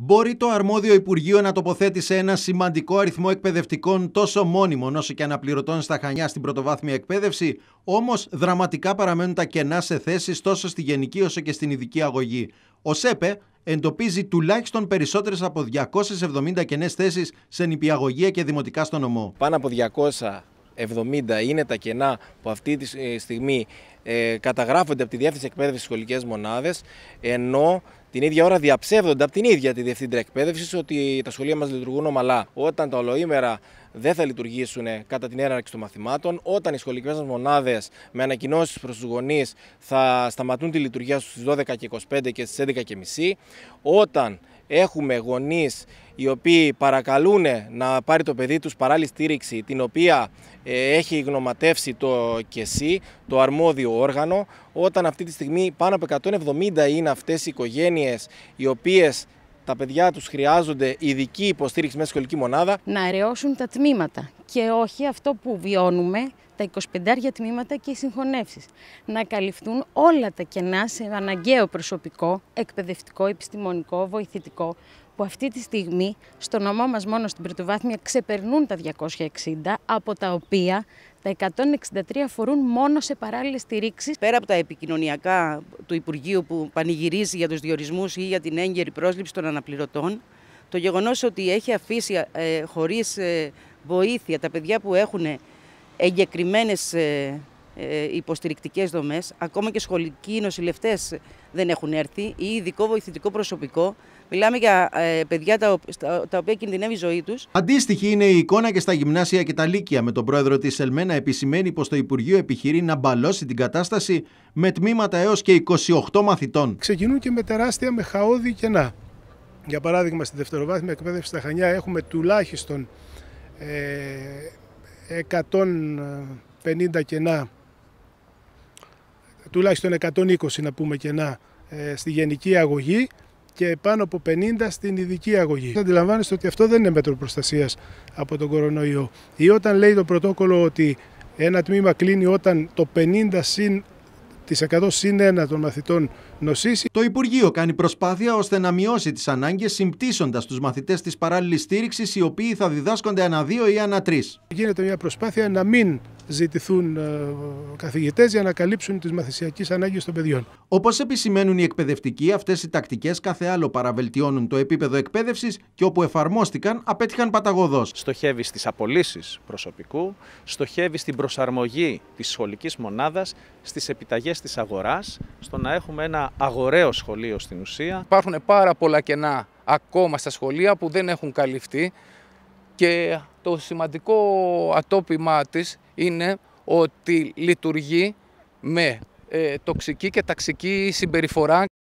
μπορεί το αρμόδιο Υπουργείο να τοποθέτησε ένα σημαντικό αριθμό εκπαιδευτικών τόσο μόνιμων όσο και αναπληρωτών στα Χανιά στην πρωτοβάθμια εκπαίδευση, όμως δραματικά παραμένουν τα κενά σε θέσεις τόσο στη γενική όσο και στην ειδική αγωγή. Ο ΣΕΠΕ εντοπίζει τουλάχιστον περισσότερες από 270 κενές θέσεις σε νηπιαγωγία και δημοτικά στο νομό. Πάνω από 200 70 είναι τα κενά που αυτή τη ε, στιγμή ε, καταγράφονται από τη Διεύθυνση Εκπαίδευσης σχολικές μονάδες, ενώ την ίδια ώρα διαψεύδονται από την ίδια τη Διευθύντρια Εκπαίδευσης ότι τα σχολεία μας λειτουργούν ομαλά. Όταν τα ολοήμερα δεν θα λειτουργήσουν κατά την έναρξη των μαθημάτων, όταν οι σχολικές μας μονάδες με ανακοινώσεις προς τους γονείς θα σταματούν τη λειτουργία στι 12 και 25 και στις 11 και μισή, όταν Έχουμε γονείς οι οποίοι παρακαλούν να πάρει το παιδί τους παράλληλη στήριξη την οποία ε, έχει γνωματεύσει το ΚΕΣΥ, το αρμόδιο όργανο, όταν αυτή τη στιγμή πάνω από 170 είναι αυτές οι οικογένειες οι οποίες τα παιδιά τους χρειάζονται ειδική υποστήριξη μέσα στη σχολική μονάδα. Να αραιώσουν τα τμήματα και όχι αυτό που βιώνουμε τα 25 τμήματα και οι συγχωνεύσεις. Να καλυφθούν όλα τα κενά σε αναγκαίο προσωπικό, εκπαιδευτικό, επιστημονικό, βοηθητικό, που αυτή τη στιγμή στο νομό μας μόνο στην πρωτοβάθμια ξεπερνούν τα 260, από τα οποία τα 163 αφορούν μόνο σε παράλληλες στηρίξεις. Πέρα από τα επικοινωνιακά του Υπουργείου που πανηγυρίζει για τους διορισμούς ή για την έγκαιρη πρόσληψη των αναπληρωτών, το γεγονός ότι έχει αφήσει ε, χωρίς ε, βοήθεια τα παιδιά που έχουν εγκεκριμένες ε, ε, υποστηρικτικές δομές, ακόμα και σχολικοί νοσηλευτές δεν έχουν έρθει ή ειδικό βοηθητικό προσωπικό. Μιλάμε για ε, παιδιά τα, οποία κινδυνεύει η ζωή τους. Αντίστοιχη είναι η εικόνα και στα γυμνάσια και τα λύκεια, με τον πρόεδρο της Ελμένα επισημαίνει πως το Υπουργείο επιχειρεί να μπαλώσει την κατάσταση με τμήματα έως και 28 μαθητών. Ξεκινούν και με τεράστια, με χαόδη κενά. Για παράδειγμα, στη δευτεροβάθμια εκπαίδευση στα Χανιά έχουμε τουλάχιστον 150 κενά, τουλάχιστον 120 να πούμε κενά, ε, στη γενική αγωγή και πάνω από 50 στην ειδική αγωγή. Αντιλαμβάνεστε ότι αυτό δεν είναι μέτρο προστασίας από τον κορονοϊό. Ή όταν λέει το πρωτόκολλο ότι ένα τμήμα κλείνει όταν το 50 συν της ένα των μαθητών νοσήσει. Το Υπουργείο κάνει προσπάθεια ώστε να μειώσει τις ανάγκες, συμπτύσσοντας τους μαθητές της παράλληλης στήριξης, οι οποίοι θα διδάσκονται ανά δύο ή ανά τρεις. Γίνεται μια προσπάθεια να μην ζητηθούν ε, καθηγητές για να καλύψουν τις μαθησιακές ανάγκες των παιδιών. Όπως επισημαίνουν οι εκπαιδευτικοί, αυτές οι τακτικές κάθε άλλο παραβελτιώνουν το επίπεδο εκπαίδευσης και όπου εφαρμόστηκαν απέτυχαν παταγωδός. Στοχεύει στις απολύσεις προσωπικού, στοχεύει στην προσαρμογή της σχολικής μονάδας στις επιταγές της αγοράς, στο να έχουμε ένα αγοραίο σχολείο στην ουσία. Υπάρχουν πάρα πολλά κενά ακόμα στα σχολεία που δεν έχουν καλυφθεί. Και το σημαντικό ατόπιμά της είναι ότι λειτουργεί με ε, τοξική και ταξική συμπεριφορά.